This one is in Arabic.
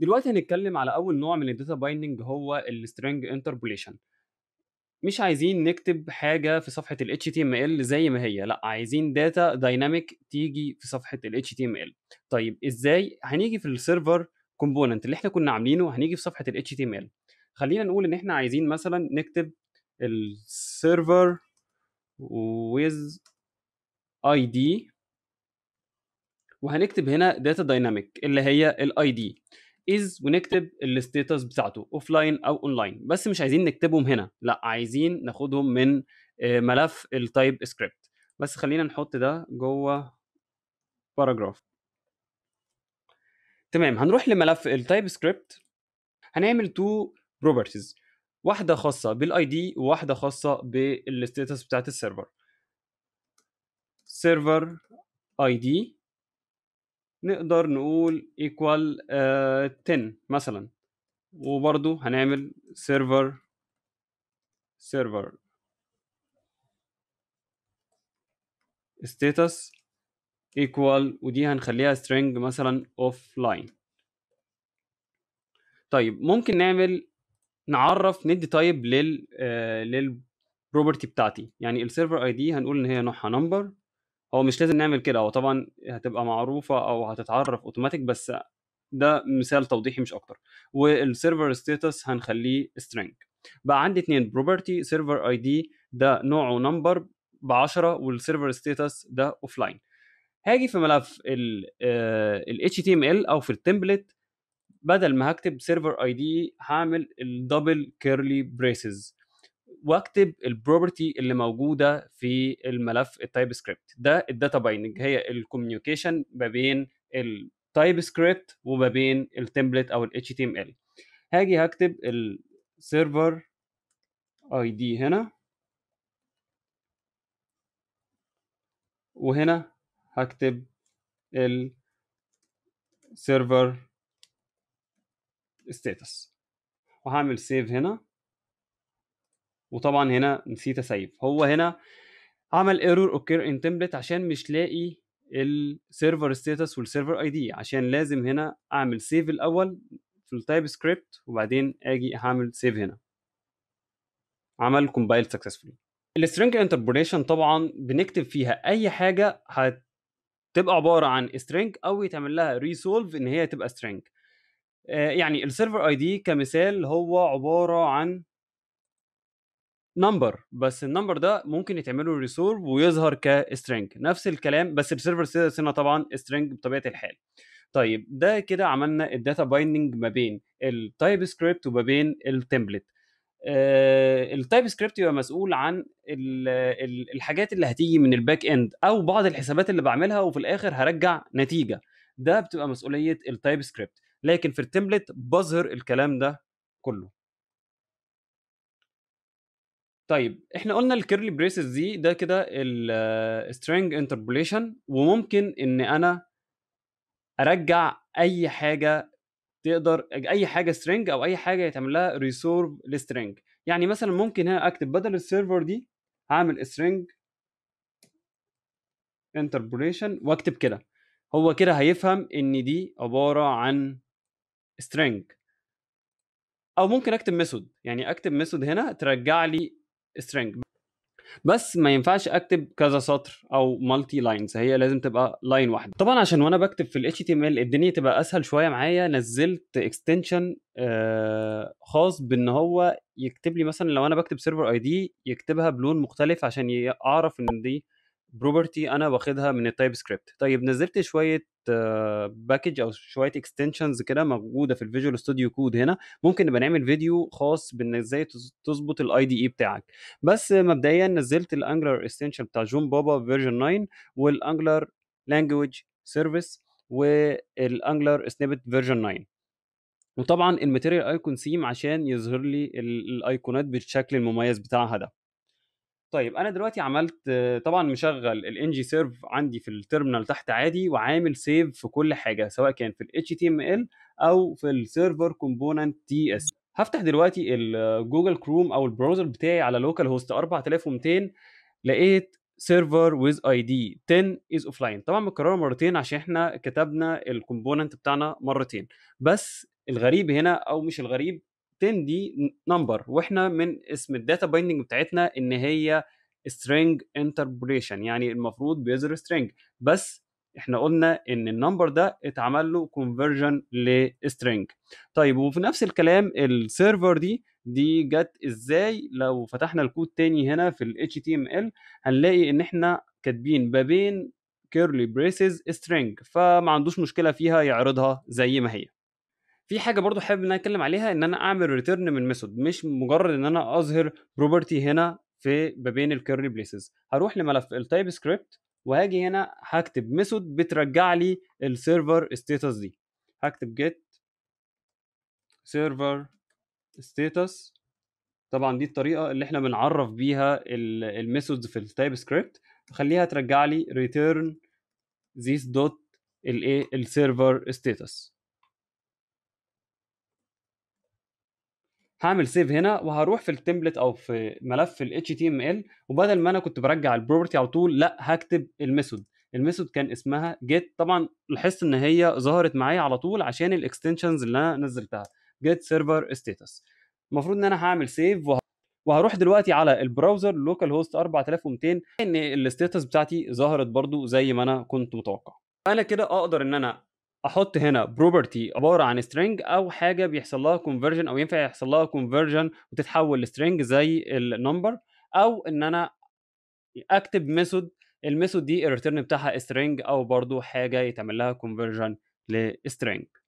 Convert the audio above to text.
دلوقتي هنتكلم على اول نوع من الداتا بايندنج هو السترينج انتربوليشن مش عايزين نكتب حاجه في صفحه ال HTML زي ما هي لا عايزين داتا دايناميك تيجي في صفحه ال HTML طيب ازاي هنيجي في السيرفر كومبوننت اللي احنا كنا عاملينه هنيجي في صفحه ال HTML خلينا نقول ان احنا عايزين مثلا نكتب السيرفر with ID وهنكتب هنا داتا دايناميك اللي هي الاي دي از ونكتب الستيتس بتاعته اوف لاين او اون لاين بس مش عايزين نكتبهم هنا لا عايزين ناخدهم من آه، ملف التايب سكريبت بس خلينا نحط ده جوه باراجراف تمام هنروح لملف التايب سكريبت هنعمل تو بروبرتيز واحده خاصه بالاي دي وواحده خاصه بالستيتس بتاعت السيرفر سيرفر اي دي نقدر نقول uh, 10 آه، مثلا وبرضو هنعمل سيرفر سيرفر status equal ودي هنخليها string مثلا offline طيب ممكن نعمل نعرف ندي type لل آه، لل property بتاعتي يعني السيرفر اي دي هنقول ان هي نوعها number هو مش لازم نعمل كده هو طبعا هتبقى معروفه او هتتعرف اوتوماتيك بس ده مثال توضيحي مش اكتر والسيرفر ستيتس هنخليه سترينج بقى عندي اتنين بروبرتي سيرفر اي دي ده نوعه نمبر ب 10 والسيرفر ستيتس ده اوف لاين هاجي في ملف ال آه، HTML او في التمبلت بدل ما هكتب سيرفر اي دي هعمل الدبل كيرلي بريسز واكتب البروبرتي اللي موجوده في الملف التايب سكريبت ده الداتا بايننج هي الكوميونيكيشن ما بين التايب سكريبت وما بين التمبلت او ال HTML هاجي هكتب السيرفر اي دي هنا وهنا هكتب السيرفر ستاتس وهعمل سيف هنا وطبعا هنا نسيت اسيف هو هنا عمل ايرور اوكير ان تمبلت عشان مش لاقي السيرفر ستاتس والسيرفر اي دي عشان لازم هنا اعمل سيف الاول في التايب سكريبت وبعدين اجي هعمل سيف هنا عمل كومبايل سكسسفولي السترينج انتربوليشن طبعا بنكتب فيها اي حاجه هتبقى عباره عن سترينج او يتعمل لها ريسولف ان هي تبقى سترينج آه، يعني السيرفر اي دي كمثال هو عباره عن نمبر بس النمبر ده ممكن يتعمل له ريسورب ويظهر كسترنج نفس الكلام بس السيرفر سيرنا طبعا سترنج بطبيعه الحال طيب ده كده عملنا الداتا بايندنج ما بين التايب سكريبت وما بين التمبلت التايب سكريبت يبقى مسؤول عن الحاجات اللي هتيجي من الباك اند او بعض الحسابات اللي بعملها وفي الاخر هرجع نتيجه ده بتبقى مسؤوليه التايب سكريبت لكن في التمبلت بظهر الكلام ده كله طيب احنا قلنا الكيرلي بريسز دي ده كده السترينج انتربوليشن وممكن ان انا ارجع اي حاجه تقدر اي حاجه سترينج او اي حاجه يتعمل لها ريسورف لسترينج يعني مثلا ممكن هنا اكتب بدل السيرفر دي هعمل سترينج انتربوليشن واكتب كده هو كده هيفهم ان دي عباره عن سترينج او ممكن اكتب ميثود يعني اكتب ميثود هنا ترجع لي string بس ما ينفعش اكتب كذا سطر او مالتي لاينز هي لازم تبقى لاين واحده طبعا عشان وانا بكتب في الاتش تي ام ال الدنيا تبقى اسهل شويه معايا نزلت اكستنشن آه، خاص بان هو يكتب لي مثلا لو انا بكتب سيرفر اي دي يكتبها بلون مختلف عشان اعرف ان دي بروبرتي انا واخدها من التايب سكريبت طيب نزلت شويه باكج آه، او شويه اكستنشنز كده موجوده في الفيجوال ستوديو كود هنا ممكن نبقى نعمل فيديو خاص بان ازاي تظبط الاي دي اي e بتاعك بس مبدئيا نزلت الانجلر اكستنشن بتاع جون بابا فيرجن 9 والانجلر لانجوج سيرفيس والانجلر سنيبت فيرجن 9 وطبعا الماتيريال ايكون سيم عشان يظهر لي الايقونات بالشكل المميز بتاعها ده طيب انا دلوقتي عملت طبعا مشغل الان جي سيرف عندي في التيرمينال تحت عادي وعامل سيف في كل حاجه سواء كان في الاتش تي ام ال او في السيرفر كومبوننت تي اس هفتح دلوقتي الجوجل كروم او البراوزر بتاعي على لوكال هوست 4200 لقيت سيرفر ويز اي دي 10 از اوف لاين طبعا متكرره مرتين عشان احنا كتبنا الكومبوننت بتاعنا مرتين بس الغريب هنا او مش الغريب 10 دي نمبر واحنا من اسم الداتا بايندنج بتاعتنا ان هي string interpolation يعني المفروض بيظهر string بس احنا قلنا ان النمبر ده اتعمل له conversion لسترينج طيب وفي نفس الكلام السيرفر دي دي جت ازاي لو فتحنا الكود تاني هنا في ال HTML هنلاقي ان احنا كاتبين ما بين كيرلي بريسز string فما عندوش مشكله فيها يعرضها زي ما هي في حاجه برضو حابب ان انا اتكلم عليها ان انا اعمل ريتيرن من ميثود مش مجرد ان انا اظهر بروبرتي هنا في ما بين الكيرلي بليسز هروح لملف التايب سكريبت وهاجي هنا هكتب ميثود بترجع لي السيرفر ستيتس دي هكتب جيت سيرفر ستيتس طبعا دي الطريقه اللي احنا بنعرف بيها الميثودز في التايب سكريبت خليها ترجع لي ريتيرن this دوت الايه السيرفر ستيتس هعمل سيف هنا وهروح في التمبلت او في ملف ال HTML وبدل ما انا كنت برجع البروبرتي على طول لا هكتب الميثود الميثود كان اسمها جيت طبعا لاحظت ان هي ظهرت معايا على طول عشان الاكستنشنز اللي انا نزلتها جيت سيرفر ستاتس المفروض ان انا هعمل سيف وهروح دلوقتي على البراوزر لوكال هوست 4200 ان الستاتس بتاعتي ظهرت برضو زي ما انا كنت متوقع انا كده اقدر ان انا احط هنا بروبرتي عباره عن سترينج او حاجه بيحصل لها كونفرجن او ينفع يحصل لها كونفرجن وتتحول لسترينج زي النمبر او ان انا اكتب ميثود الميثود دي الريتيرن بتاعها سترينج او برضو حاجه يتعمل لها كونفرجن لسترينج